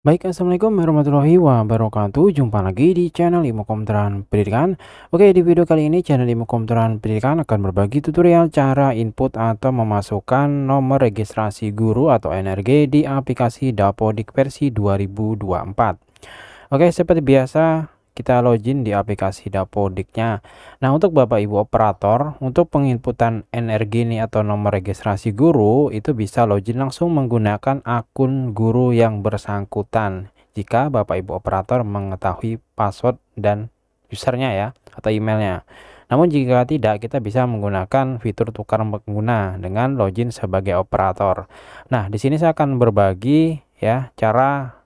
Baik, Assalamualaikum warahmatullahi wabarakatuh. Jumpa lagi di channel Imo Komputeran Pendidikan. Oke, di video kali ini channel Imo Komputeran Pendidikan akan berbagi tutorial cara input atau memasukkan nomor registrasi guru atau NRG di aplikasi Dapodik versi 2024. Oke, seperti biasa, kita login di aplikasi Dapodiknya. Nah, untuk Bapak Ibu operator, untuk penginputan energi ini atau nomor registrasi guru itu bisa login langsung menggunakan akun guru yang bersangkutan. Jika Bapak Ibu operator mengetahui password dan usernya ya atau emailnya. Namun jika tidak, kita bisa menggunakan fitur tukar pengguna dengan login sebagai operator. Nah, di sini saya akan berbagi ya cara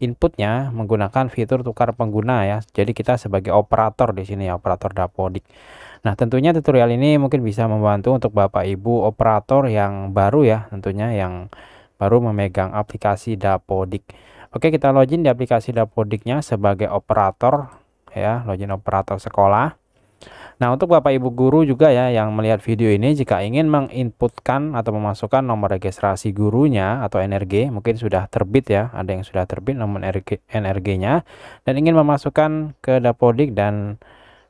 inputnya menggunakan fitur tukar pengguna ya. Jadi kita sebagai operator di sini ya, operator dapodik. Nah, tentunya tutorial ini mungkin bisa membantu untuk Bapak Ibu operator yang baru ya, tentunya yang baru memegang aplikasi dapodik. Oke, kita login di aplikasi dapodiknya sebagai operator ya, login operator sekolah. Nah, untuk Bapak Ibu guru juga ya yang melihat video ini jika ingin menginputkan atau memasukkan nomor registrasi gurunya atau NRG, mungkin sudah terbit ya, ada yang sudah terbit namun NRG-nya dan ingin memasukkan ke Dapodik dan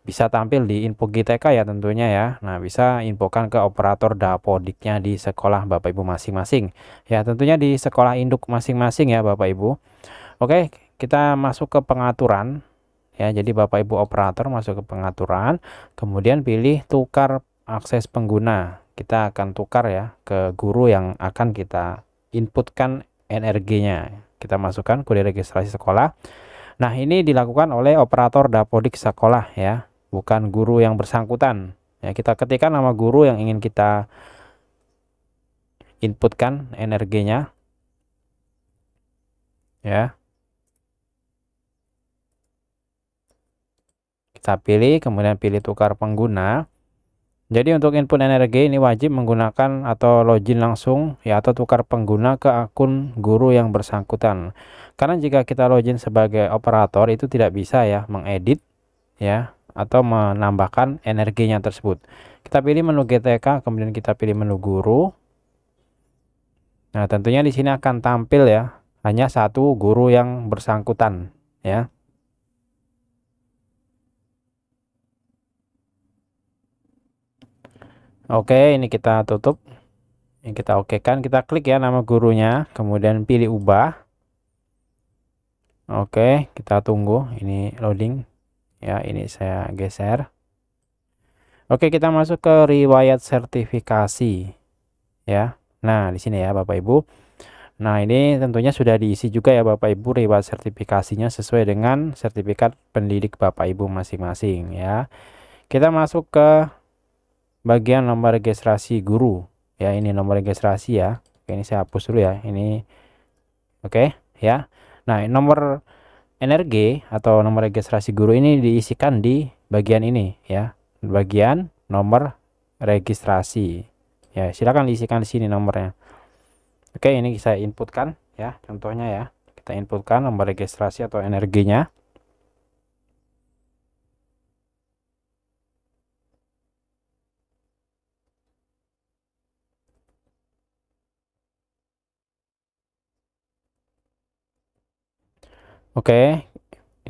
bisa tampil di info GTK ya tentunya ya. Nah, bisa infokan ke operator Dapodiknya di sekolah Bapak Ibu masing-masing. Ya, tentunya di sekolah induk masing-masing ya Bapak Ibu. Oke, kita masuk ke pengaturan ya jadi Bapak Ibu operator masuk ke pengaturan kemudian pilih tukar akses pengguna kita akan tukar ya ke guru yang akan kita inputkan energinya kita masukkan kode registrasi sekolah nah ini dilakukan oleh operator dapodik sekolah ya bukan guru yang bersangkutan ya kita ketikkan nama guru yang ingin kita inputkan energinya ya Kita pilih, kemudian pilih tukar pengguna. Jadi untuk input energi ini wajib menggunakan atau login langsung ya atau tukar pengguna ke akun guru yang bersangkutan. Karena jika kita login sebagai operator itu tidak bisa ya mengedit ya atau menambahkan energinya tersebut. Kita pilih menu GTK, kemudian kita pilih menu guru. Nah, tentunya di sini akan tampil ya hanya satu guru yang bersangkutan ya. oke ini kita tutup ini kita oke kan kita klik ya nama gurunya kemudian pilih ubah oke kita tunggu ini loading ya ini saya geser oke kita masuk ke riwayat sertifikasi ya nah di sini ya Bapak Ibu Nah, ini tentunya sudah diisi juga ya Bapak Ibu riwayat sertifikasinya sesuai dengan sertifikat pendidik Bapak Ibu masing-masing ya. Kita masuk ke bagian nomor registrasi guru ya ini nomor registrasi ya oke, ini saya hapus dulu ya ini oke ya nah nomor energi atau nomor registrasi guru ini diisikan di bagian ini ya bagian nomor registrasi ya silakan diisikan di sini nomornya oke ini saya inputkan ya contohnya ya kita inputkan nomor registrasi atau energinya Oke, okay,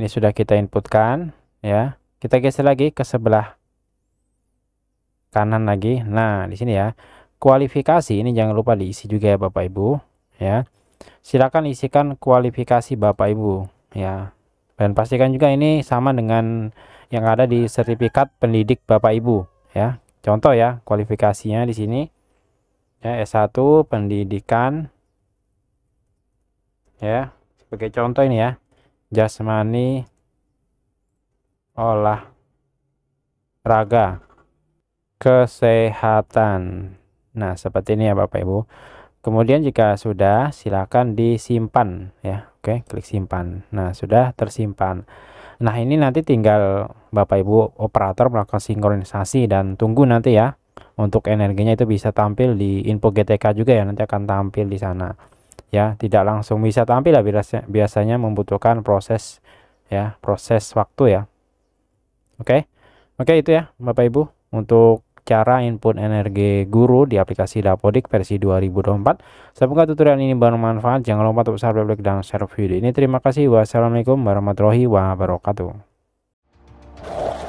ini sudah kita inputkan ya. Kita geser lagi ke sebelah kanan lagi. Nah, di sini ya. Kualifikasi ini jangan lupa diisi juga ya Bapak Ibu ya. Silakan isikan kualifikasi Bapak Ibu ya. Dan pastikan juga ini sama dengan yang ada di sertifikat pendidik Bapak Ibu ya. Contoh ya, kualifikasinya di sini ya S1 pendidikan ya. Sebagai contoh ini ya jasmani olah raga kesehatan nah seperti ini ya Bapak Ibu kemudian jika sudah silakan disimpan ya oke klik simpan nah sudah tersimpan nah ini nanti tinggal Bapak Ibu operator melakukan sinkronisasi dan tunggu nanti ya untuk energinya itu bisa tampil di info GTK juga ya nanti akan tampil di sana ya tidak langsung bisa tampil lah biasanya membutuhkan proses ya proses waktu ya oke okay? oke okay, itu ya bapak ibu untuk cara input energi guru di aplikasi Dapodik versi 2024 Semoga tutorial ini bermanfaat jangan lupa untuk subscribe like dan share video ini terima kasih wassalamualaikum warahmatullahi wabarakatuh